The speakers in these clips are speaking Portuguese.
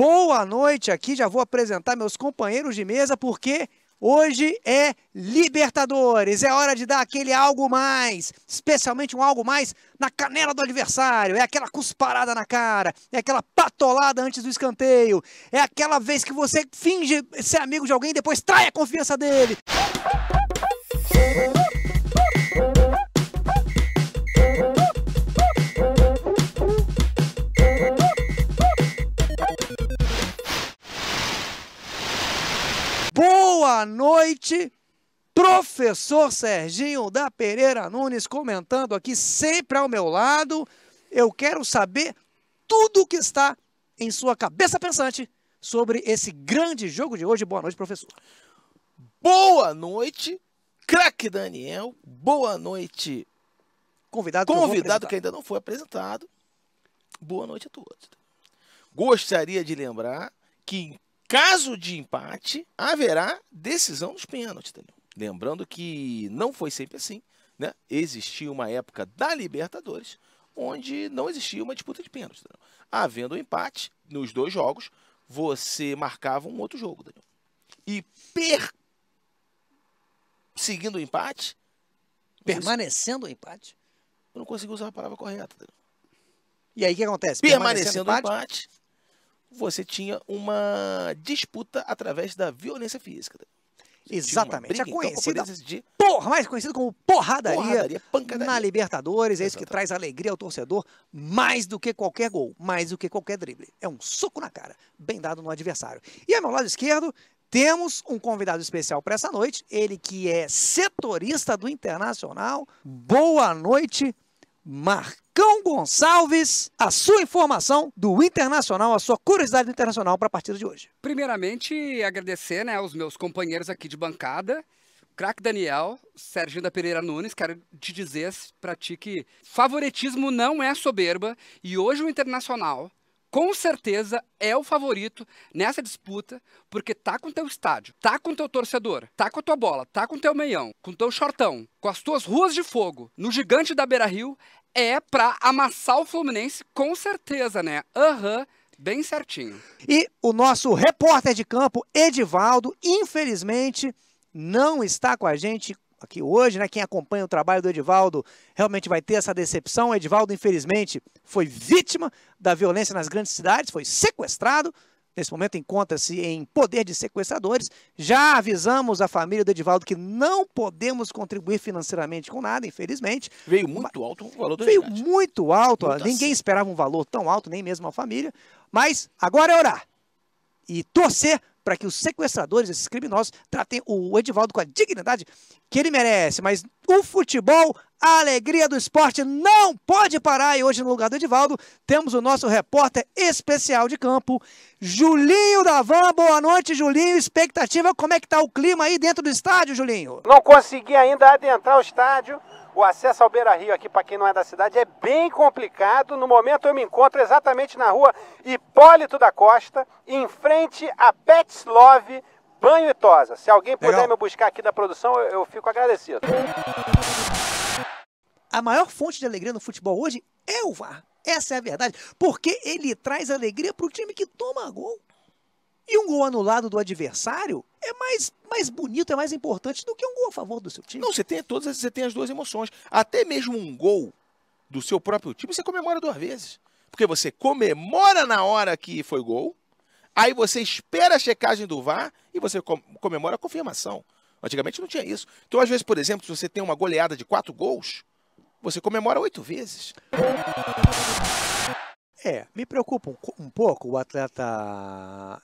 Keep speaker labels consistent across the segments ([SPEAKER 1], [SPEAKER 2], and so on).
[SPEAKER 1] boa noite aqui. Já vou apresentar meus companheiros de mesa, porque hoje é Libertadores. É hora de dar aquele algo mais, especialmente um algo mais na canela do adversário. É aquela cusparada na cara, é aquela patolada antes do escanteio, é aquela vez que você finge ser amigo de alguém e depois trai a confiança dele. Boa noite, professor Serginho da Pereira Nunes, comentando aqui sempre ao meu lado. Eu quero saber tudo o que está em sua cabeça pensante sobre esse grande jogo de hoje. Boa noite, professor. Boa noite, craque Daniel. Boa noite, convidado,
[SPEAKER 2] convidado que, que, ainda não foi apresentado. Boa noite a todos. Gostaria de lembrar que em caso de empate, haverá decisão dos pênaltis, Daniel. Lembrando que não foi sempre assim. Né? Existia uma época da Libertadores onde não existia uma disputa de pênaltis. Daniel. Havendo um empate nos dois jogos, você marcava um outro jogo, Daniel. E per... seguindo o empate. Permanecendo você... o empate? Eu não consegui usar a palavra correta, Daniel. E aí o que acontece? Permanecendo, Permanecendo o empate você tinha uma disputa através da violência física. Exatamente. Briga, é conhecida, então, de...
[SPEAKER 1] porra, mais conhecido como porradaria, porradaria pancadaria. na Libertadores. É isso que traz alegria ao torcedor mais do que qualquer gol, mais do que qualquer drible. É um soco na cara, bem dado no adversário. E ao meu lado esquerdo, temos um convidado especial para essa noite, ele que é setorista do Internacional. Hum. Boa noite, Marcão Gonçalves, a sua informação do Internacional, a sua curiosidade do Internacional para a partida de hoje.
[SPEAKER 3] Primeiramente, agradecer né, aos meus companheiros aqui de bancada, craque Daniel, Sérgio da Pereira Nunes, quero te dizer para ti que favoritismo não é soberba e hoje o Internacional com certeza é o favorito nessa disputa, porque tá com teu estádio, tá com teu torcedor, tá com a tua bola, tá com teu meião, com teu shortão, com as tuas ruas de fogo, no gigante da Beira-Rio, é pra amassar o Fluminense com certeza, né? Aham. Uhum bem certinho.
[SPEAKER 1] E o nosso repórter de campo, Edivaldo, infelizmente não está com a gente aqui hoje, né? Quem acompanha o trabalho do Edivaldo realmente vai ter essa decepção. O Edivaldo, infelizmente, foi vítima da violência nas grandes cidades, foi sequestrado. Nesse momento encontra-se em poder de sequestradores. Já avisamos a família do Edivaldo que não podemos contribuir financeiramente com nada, infelizmente. Veio muito alto o valor do Veio resgate. muito alto, muito ninguém assim. esperava um valor tão alto, nem mesmo a família. Mas agora é orar e torcer para que os sequestradores, esses criminosos, tratem o Edivaldo com a dignidade que ele merece. Mas o futebol, a alegria do esporte não pode parar. E hoje, no lugar do Edivaldo, temos o nosso repórter especial de campo, Julinho Davan. Boa noite, Julinho. Expectativa, como é que está o clima aí dentro do estádio, Julinho? Não consegui ainda adentrar o estádio o acesso ao Beira Rio aqui, para quem não é da
[SPEAKER 2] cidade, é bem complicado. No momento eu me encontro exatamente na rua Hipólito da Costa, em frente a Pets Love Banho e Tosa. Se alguém puder me buscar aqui
[SPEAKER 1] da produção, eu, eu fico agradecido. A maior fonte de alegria no futebol hoje é o VAR. Essa é a verdade, porque ele traz alegria para o time que toma gol. E um gol anulado do adversário é mais, mais bonito, é mais importante do que um gol a favor do seu time. Não, você tem todas, você tem as duas emoções. Até mesmo um gol
[SPEAKER 2] do seu próprio time, você comemora duas vezes. Porque você comemora na hora que foi gol, aí você espera a checagem do VAR e você comemora a confirmação. Antigamente não tinha isso. Então, às vezes, por exemplo, se você tem uma goleada de quatro gols, você comemora oito
[SPEAKER 1] vezes. É, me preocupa um, um pouco o atleta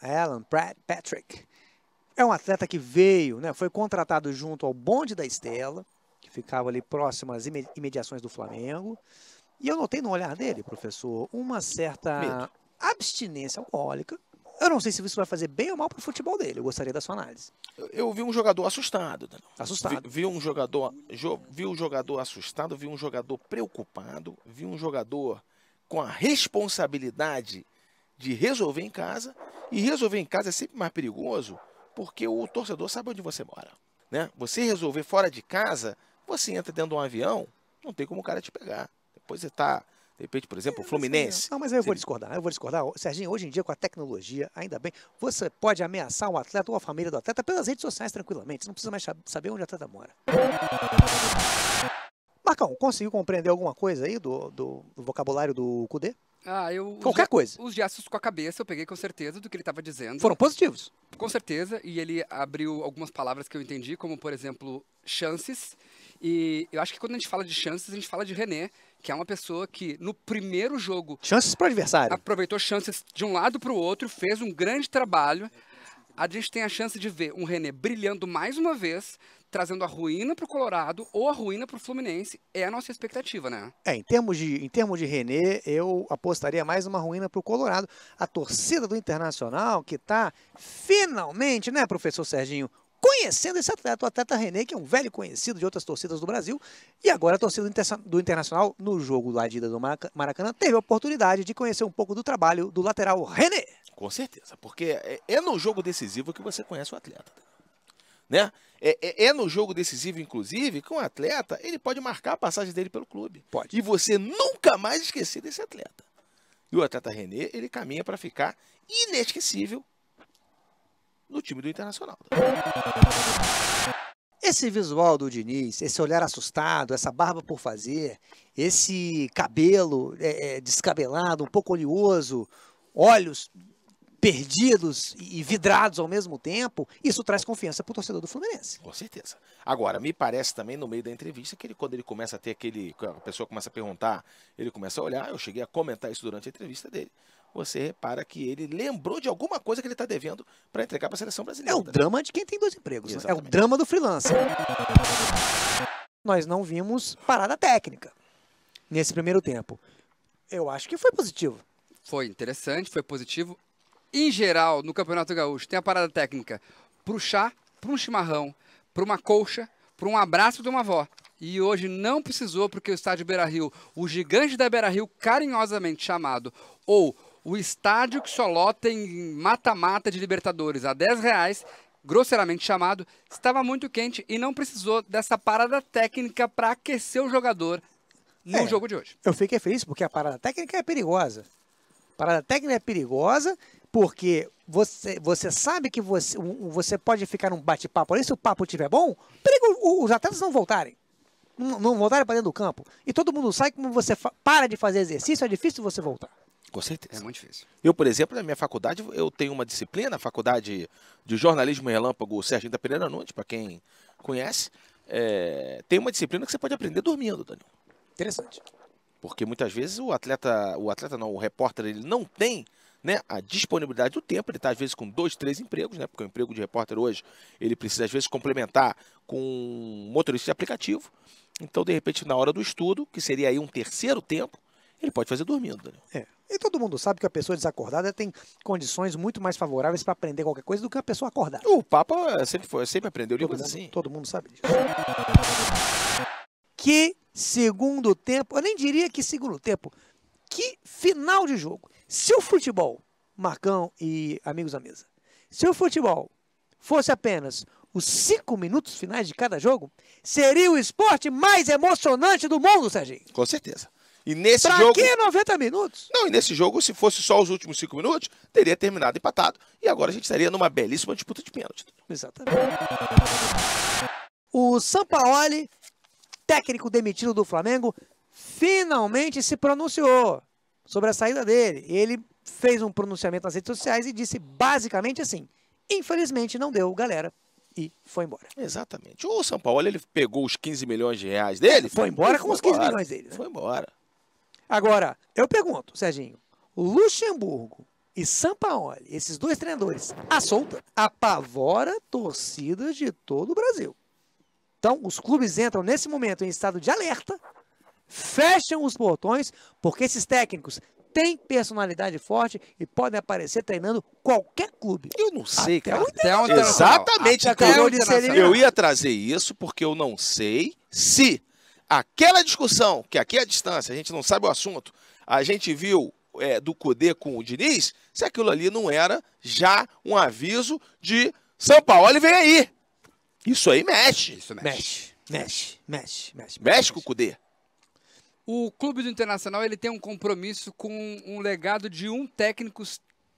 [SPEAKER 1] Alan Patrick. É um atleta que veio, né, foi contratado junto ao bonde da Estela, que ficava ali próximo às imediações do Flamengo. E eu notei no olhar dele, professor, uma certa Medo. abstinência alcoólica. Eu não sei se isso vai fazer bem ou mal para o futebol dele. Eu gostaria da sua análise. Eu, eu vi um jogador assustado. Assustado.
[SPEAKER 2] Vi, vi um jogador, jo, vi um jogador assustado, vi um jogador preocupado, vi um jogador com a responsabilidade de resolver em casa. E resolver em casa é sempre mais perigoso, porque o torcedor sabe onde você mora. Né? Você resolver fora de casa, você entra dentro de um avião, não tem como o cara te pegar. Depois você está de repente, por exemplo, o é, Fluminense.
[SPEAKER 1] É, não, mas eu vou discordar, eu vou discordar. Serginho, hoje em dia, com a tecnologia, ainda bem, você pode ameaçar um atleta ou a família do atleta pelas redes sociais tranquilamente. Você não precisa mais saber onde o atleta mora. Marcão, conseguiu compreender alguma coisa aí do, do, do vocabulário do Kudê?
[SPEAKER 3] Ah, eu. Qualquer os, coisa. Os gestos com a cabeça eu peguei com certeza do que ele estava dizendo. Foram positivos. Com certeza, e ele abriu algumas palavras que eu entendi, como, por exemplo, chances. E eu acho que quando a gente fala de chances, a gente fala de René, que é uma pessoa que no primeiro jogo. Chances para o adversário. Aproveitou chances de um lado para o outro, fez um grande trabalho a gente tem a chance de ver um René brilhando mais uma vez, trazendo a ruína para o Colorado ou a ruína para o Fluminense. É a nossa expectativa, né? É, em
[SPEAKER 1] termos de, em termos de René, eu apostaria mais uma ruína para o Colorado. A torcida do Internacional, que está finalmente, né, professor Serginho? Conhecendo esse atleta, o atleta René, que é um velho conhecido de outras torcidas do Brasil, e agora a torcida do Internacional, no jogo lá de ida do Maracanã, teve a oportunidade de conhecer um pouco do trabalho do lateral René. Com certeza, porque é, é no jogo decisivo que você conhece o atleta.
[SPEAKER 2] Né? É, é, é, no jogo decisivo, inclusive, que um atleta ele pode marcar a passagem dele pelo clube. Pode. E você nunca mais esquecer desse atleta. E o atleta René, ele caminha para ficar inesquecível no time do Internacional.
[SPEAKER 1] Esse visual do Diniz, esse olhar assustado, essa barba por fazer, esse cabelo é, é descabelado, um pouco oleoso, olhos perdidos e vidrados ao mesmo tempo, isso traz confiança para o torcedor do Fluminense. Com
[SPEAKER 2] certeza. Agora, me parece também no meio da entrevista que ele, quando ele começa a ter aquele. A pessoa começa a perguntar, ele começa a olhar, eu cheguei a comentar isso durante a entrevista dele. Você repara que ele lembrou de alguma coisa que ele está devendo para entregar para a seleção brasileira. É o drama de quem tem dois empregos, né? é o drama
[SPEAKER 1] do freelancer. Nós não vimos parada técnica nesse primeiro tempo.
[SPEAKER 3] Eu acho que foi positivo. Foi interessante, foi positivo em geral, no Campeonato Gaúcho, tem a parada técnica pro chá, para um chimarrão, para uma colcha, para um abraço de uma avó. E hoje não precisou, porque o estádio Beira Rio, o gigante da Beira Rio, carinhosamente chamado, ou o estádio que só lota em mata-mata de Libertadores a 10 reais, grosseiramente chamado, estava muito quente e não precisou dessa parada técnica para aquecer o jogador no é, jogo de hoje.
[SPEAKER 1] Eu fiquei feliz porque a parada técnica é perigosa. A parada técnica é perigosa porque você, você sabe que você, você pode ficar num bate-papo ali, se o papo estiver bom, perigo os atletas não voltarem. Não, voltarem para dentro do campo. E todo mundo sai como você para de fazer exercício, é difícil você voltar.
[SPEAKER 2] Com certeza. É muito difícil. Eu, por exemplo, na minha faculdade, eu tenho uma disciplina, a faculdade de jornalismo relâmpago Serginho da Pereira Nunes, para quem conhece, é, tem uma disciplina que você pode aprender dormindo, Daniel. Interessante. Porque muitas vezes o atleta, o atleta não, o repórter, ele não tem né, a disponibilidade do tempo. Ele está, às vezes, com dois, três empregos, né, porque o emprego de repórter hoje ele precisa, às vezes, complementar com motorista de aplicativo. Então, de repente, na hora do estudo, que seria aí um terceiro tempo, ele pode fazer dormindo.
[SPEAKER 1] Né? É. E todo mundo sabe que a pessoa desacordada tem condições muito mais favoráveis para aprender qualquer coisa do que a pessoa acordada. O
[SPEAKER 2] Papa sempre, foi, sempre aprendeu livros assim. Todo mundo
[SPEAKER 1] sabe disso. Que segundo tempo, eu nem diria que segundo tempo, que final de jogo. Se o futebol, Marcão e amigos da mesa, se o futebol fosse apenas os cinco minutos finais de cada jogo, seria o esporte mais emocionante do mundo, Serginho. Com certeza. E nesse pra jogo. que
[SPEAKER 2] 90 minutos? Não, e nesse jogo, se fosse só os últimos cinco minutos, teria terminado empatado. E agora a gente estaria numa belíssima disputa
[SPEAKER 1] de pênalti. Exatamente. O Sampaoli, técnico demitido do Flamengo, finalmente se pronunciou sobre a saída dele. Ele fez um pronunciamento nas redes sociais e disse basicamente assim: infelizmente não deu, galera. E foi embora. Exatamente.
[SPEAKER 2] O São Paulo, ele pegou os 15 milhões de reais dele? Foi embora com foi os 15 embora. milhões dele. Né? Foi embora.
[SPEAKER 1] Agora, eu pergunto, Serginho: Luxemburgo e São Paulo esses dois treinadores, a solta, apavora torcidas de todo o Brasil. Então, os clubes entram nesse momento em estado de alerta fecham os portões, porque esses técnicos têm personalidade forte e podem aparecer treinando qualquer clube. Eu não sei, até cara. Até um Exatamente. Até até onde eu ia
[SPEAKER 2] trazer isso porque eu não sei se aquela discussão, que aqui é a distância, a gente não sabe o assunto, a gente viu é, do Cudê com o Diniz, se aquilo ali não era já um aviso de São Paulo vem aí. Isso aí mexe. Isso mexe. Mexe, mexe, mexe. Mexe, mexe, mexe com o Cudê.
[SPEAKER 3] O clube do Internacional ele tem um compromisso com um legado de um técnico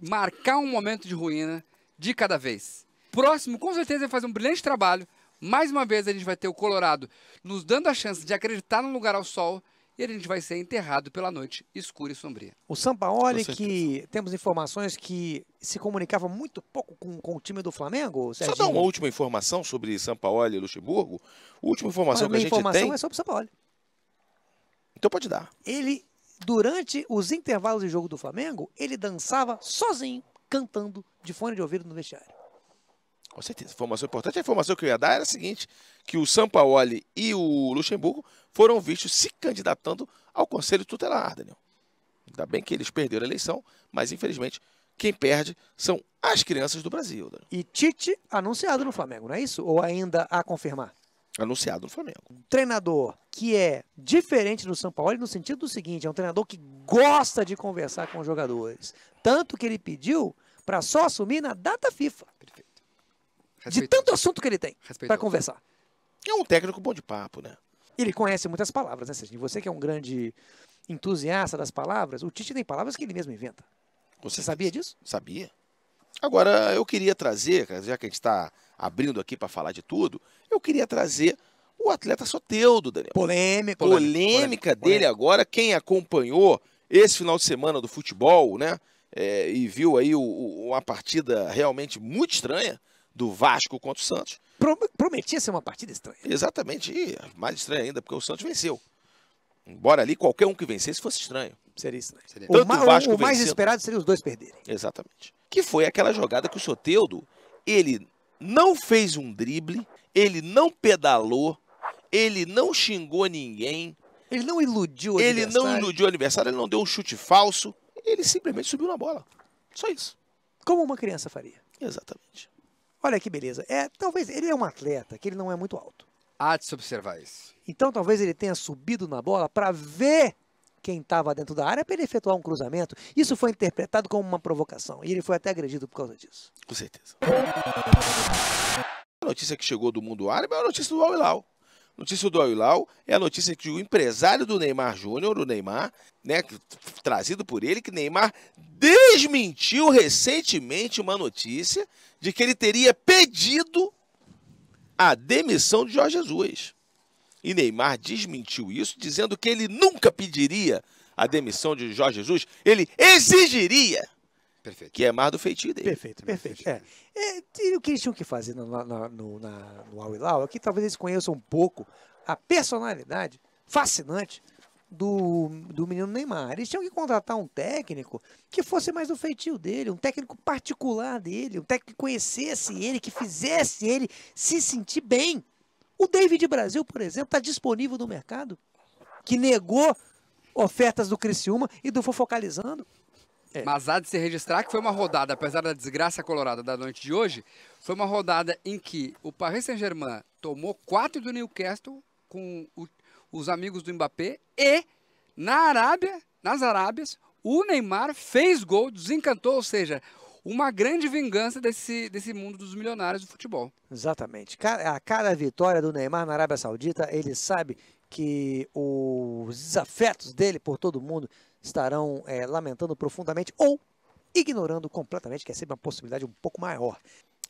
[SPEAKER 3] marcar um momento de ruína de cada vez. Próximo, com certeza, vai fazer um brilhante trabalho. Mais uma vez, a gente vai ter o Colorado nos dando a chance de acreditar no lugar ao sol e a gente vai ser enterrado pela noite escura e sombria.
[SPEAKER 1] O Sampaoli, que temos informações que se comunicava muito pouco com, com o time do Flamengo, Serginho. Só dá uma última
[SPEAKER 2] informação sobre Sampaoli e
[SPEAKER 1] Luxemburgo. A última informação Mas que a gente informação tem... informação é sobre o Sampaoli. Então pode dar. Ele, durante os intervalos de jogo do Flamengo, ele dançava sozinho, cantando de fone de ouvido no vestiário.
[SPEAKER 2] Com certeza. Informação importante. A informação que eu ia dar era a seguinte: que o Sampaoli e o Luxemburgo foram vistos se candidatando ao Conselho Tutelar, Daniel. Ainda bem que eles perderam a eleição, mas infelizmente quem perde
[SPEAKER 1] são as crianças do Brasil. E Tite anunciado no Flamengo, não é isso? Ou ainda a confirmar? anunciado no Flamengo. Um treinador que é diferente do São Paulo no sentido do seguinte, é um treinador que gosta de conversar com os jogadores, tanto que ele pediu para só assumir na data FIFA. Perfeito. De tanto assunto que ele tem para conversar. É um técnico bom de papo, né? Ele conhece muitas palavras, né, Serginho? Você que é um grande entusiasta das palavras, o Tite tem palavras que ele mesmo inventa. Você sabia disso? Sabia. Agora,
[SPEAKER 2] eu queria trazer, já que a gente está abrindo aqui para falar de tudo, eu queria trazer o atleta Soteudo, Daniel. Polêmica. Polêmica, polêmica dele agora. Quem acompanhou esse final de semana do futebol, né? É, e viu aí o, o, uma partida realmente muito estranha do Vasco contra o Santos. Pro, prometia ser uma
[SPEAKER 1] partida estranha. Exatamente, e
[SPEAKER 2] mais estranha ainda, porque o Santos venceu. Embora ali qualquer um que vencesse fosse estranho. Seria estranho. Seria. O, ma o, o mais esperado
[SPEAKER 1] seria os dois perderem.
[SPEAKER 2] Exatamente. Que foi aquela jogada que o Soteudo, ele não fez um drible, ele não pedalou, ele não xingou ninguém. Ele não iludiu o ele adversário. Ele não iludiu o adversário, ele não deu um chute falso.
[SPEAKER 1] Ele simplesmente subiu na bola. Só isso. Como uma criança faria. Exatamente. Olha que beleza. É, talvez ele é um atleta que ele não é muito alto.
[SPEAKER 3] Há de se observar isso.
[SPEAKER 1] Então talvez ele tenha subido na bola para ver quem estava dentro da área para ele efetuar um cruzamento. Isso foi interpretado como uma provocação e ele foi até agredido por causa disso.
[SPEAKER 2] Com certeza. A notícia que chegou do mundo árabe é a notícia do Al Hilal. Notícia do Al Hilal é a notícia que o empresário do Neymar Júnior, o Neymar, né, trazido por ele, que Neymar desmentiu recentemente uma notícia de que ele teria pedido a demissão de Jorge Jesus. E Neymar desmentiu isso, dizendo que ele nunca pediria a demissão de Jorge Jesus, ele
[SPEAKER 1] exigiria.
[SPEAKER 3] Perfeito.
[SPEAKER 2] Que é mais do feitio
[SPEAKER 1] dele. Perfeito, perfeito. É. É, o que eles tinham que fazer no, na, no, no é que talvez eles conheçam um pouco a personalidade fascinante do, do menino Neymar. Eles tinham que contratar um técnico que fosse mais do feitio dele, um técnico particular dele, um técnico que conhecesse ele, que fizesse ele se sentir bem o David Brasil, por exemplo, está disponível no mercado, que negou ofertas do Criciúma e do Fofocalizando.
[SPEAKER 3] É. Mas há de se registrar que foi uma rodada, apesar da desgraça colorada da noite de hoje, foi uma rodada em que o Paris Saint-Germain tomou quatro do Newcastle com o, os amigos do Mbappé e na Arábia, nas Arábias, o Neymar fez gol, desencantou, ou seja, uma grande vingança desse, desse mundo dos milionários do futebol. Exatamente.
[SPEAKER 1] A cada vitória do Neymar na Arábia Saudita, ele sabe que os desafetos dele por todo mundo estarão é, lamentando profundamente ou ignorando completamente, que é sempre uma possibilidade um pouco maior.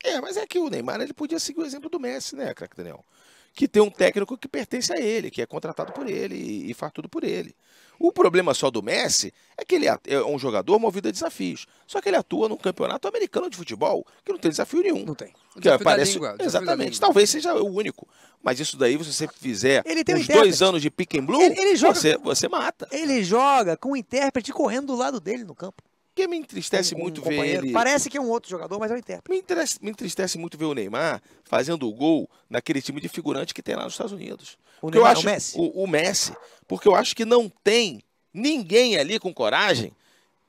[SPEAKER 2] É, mas é que o Neymar ele podia seguir o exemplo do Messi, né, Crack Daniel? que tem um técnico que pertence a ele, que é contratado por ele e, e faz tudo por ele. O problema só do Messi é que ele é, é um jogador movido a desafios. Só que ele atua num campeonato americano de futebol que não tem desafio nenhum. Não tem. que parece língua, exatamente. Talvez seja o único. Mas isso daí, se você fizer ele tem uns um dois anos de pick and blue, ele, ele joga... você, você mata.
[SPEAKER 1] Ele joga com o intérprete correndo do lado dele no campo. Porque me entristece um, muito um ver ele. Parece que é um outro jogador, mas é o intérprete.
[SPEAKER 2] Me, interesse, me entristece muito ver o Neymar fazendo o gol naquele time de figurante que tem lá nos Estados Unidos. O, Neymar, eu é acho, o Messi. O, o, Messi. Porque eu acho que não tem ninguém ali com coragem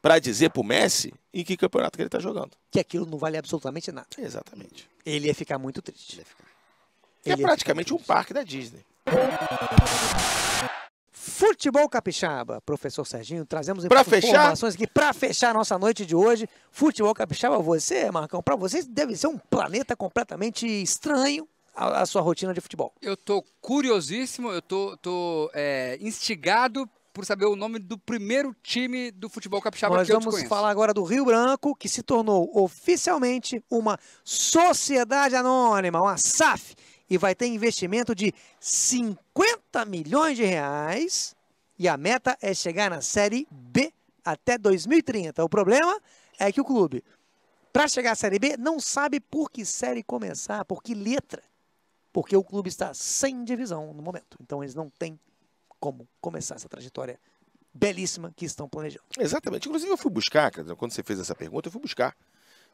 [SPEAKER 2] para dizer pro Messi
[SPEAKER 1] em que campeonato que ele tá jogando. Que aquilo não vale absolutamente nada. Exatamente. Ele ia ficar muito triste. Ficar... é praticamente um parque da Disney futebol capixaba. Professor Serginho, trazemos pra informações aqui para fechar nossa noite de hoje. Futebol capixaba, você, Marcão, para vocês deve ser um planeta completamente estranho a, a, sua rotina de futebol.
[SPEAKER 3] Eu tô curiosíssimo, eu tô, tô é, instigado por saber o nome do primeiro time do futebol capixaba Nós que eu vamos falar
[SPEAKER 1] agora do Rio Branco, que se tornou oficialmente uma sociedade anônima, uma SAF e vai ter investimento de 50 milhões de reais e a meta é chegar na Série B até 2030. O problema é que o clube, para chegar à Série B, não sabe por que série começar, por que letra, porque o clube está sem divisão no momento. Então eles não têm como começar essa trajetória belíssima que estão planejando.
[SPEAKER 2] Exatamente. Inclusive eu fui buscar, quando você fez essa pergunta, eu fui buscar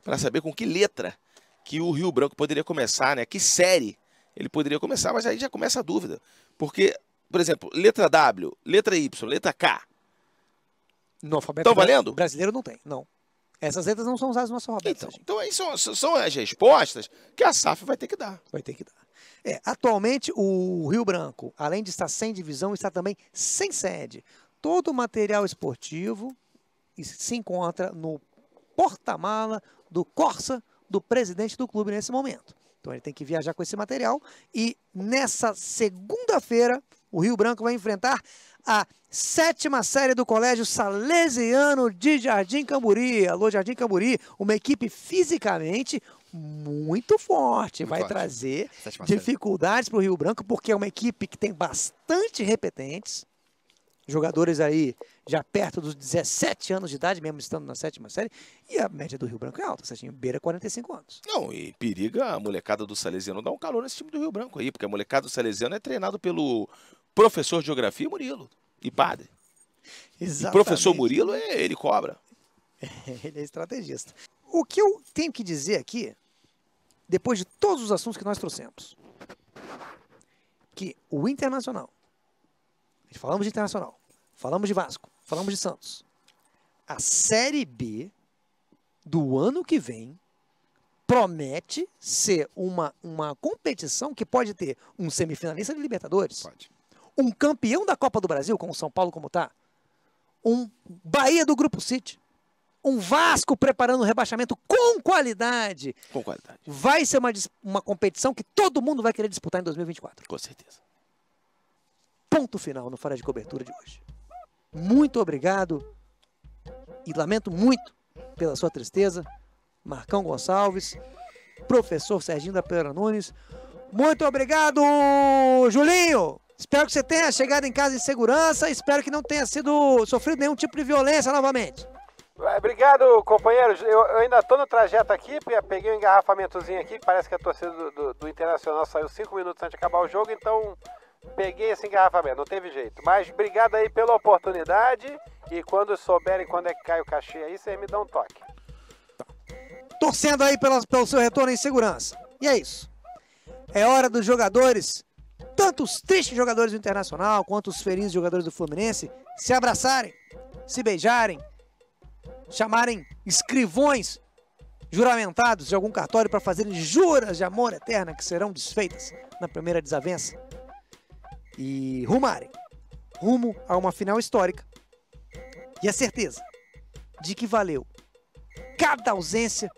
[SPEAKER 2] para saber com que letra que o Rio Branco poderia começar, né? Que série ele poderia começar, mas aí já começa a dúvida. Porque, por exemplo, letra W, letra Y, letra K. No alfabeto Estão valendo?
[SPEAKER 1] brasileiro não tem, não. Essas letras não são usadas no nosso alfabeto. Então,
[SPEAKER 2] então aí são, são as respostas
[SPEAKER 1] que a SAF vai ter que dar. Vai ter que dar. É, atualmente, o Rio Branco, além de estar sem divisão, está também sem sede. Todo o material esportivo se encontra no porta-mala do Corsa, do presidente do clube nesse momento. Então ele tem que viajar com esse material. E nessa segunda-feira, o Rio Branco vai enfrentar a sétima série do Colégio Salesiano de Jardim Camburi. Alô, Jardim Camburi, uma equipe fisicamente muito forte. Muito vai forte. trazer sétima dificuldades para o Rio Branco, porque é uma equipe que tem bastante repetentes. Jogadores aí já perto dos 17 anos de idade, mesmo estando na sétima série, e a média do Rio Branco é alta, Serginho, beira 45 anos.
[SPEAKER 2] Não, e periga a molecada do Salesiano dar um calor nesse time do Rio Branco aí, porque a molecada do Salesiano é treinado pelo professor de geografia Murilo, e padre.
[SPEAKER 1] Exatamente. E professor Murilo, é, ele cobra. ele é estrategista. O que eu tenho que dizer aqui, depois de todos os assuntos que nós trouxemos, que o Internacional, falamos de Internacional, falamos de Vasco, Falamos de Santos. A Série B do ano que vem promete ser uma, uma competição que pode ter um semifinalista de Libertadores, pode. um campeão da Copa do Brasil, como o São Paulo como está, um Bahia do Grupo City, um Vasco preparando o rebaixamento com qualidade. Com qualidade. Vai ser uma, uma competição que todo mundo vai querer disputar em 2024. Com certeza. Ponto final no Fora de Cobertura de hoje. Muito obrigado e lamento muito pela sua tristeza. Marcão Gonçalves, professor Serginho da Pereira Nunes. Muito obrigado, Julinho! Espero que você tenha chegado em casa em segurança. Espero que não tenha sido sofrido nenhum tipo de violência novamente. Obrigado, companheiros. Eu, eu ainda estou no trajeto
[SPEAKER 2] aqui, peguei um engarrafamentozinho aqui. Parece que a torcida do, do, do Internacional saiu cinco minutos antes de acabar o jogo, então peguei esse engarrafamento, não teve jeito. Mas obrigado aí pela oportunidade e quando souberem quando é que cai o cachê aí, vocês me dão um toque.
[SPEAKER 1] Tá. Torcendo aí pela, pelo seu retorno em segurança. E é isso. É hora dos jogadores, tanto os tristes jogadores do Internacional quanto os felizes jogadores do Fluminense, se abraçarem, se beijarem, chamarem escrivões juramentados de algum cartório para fazerem juras de amor eterna que serão desfeitas na primeira desavença e rumarem rumo a uma final histórica. E a certeza de que valeu cada ausência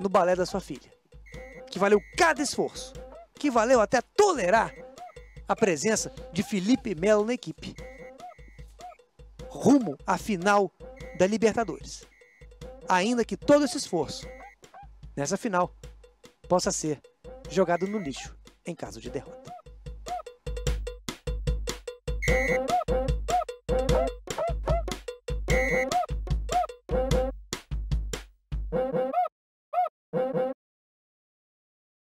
[SPEAKER 1] no balé da sua filha, que valeu cada esforço, que valeu até tolerar a presença de Felipe Melo na equipe. Rumo à final da Libertadores. Ainda que todo esse esforço nessa final possa ser jogado no lixo em caso de derrota.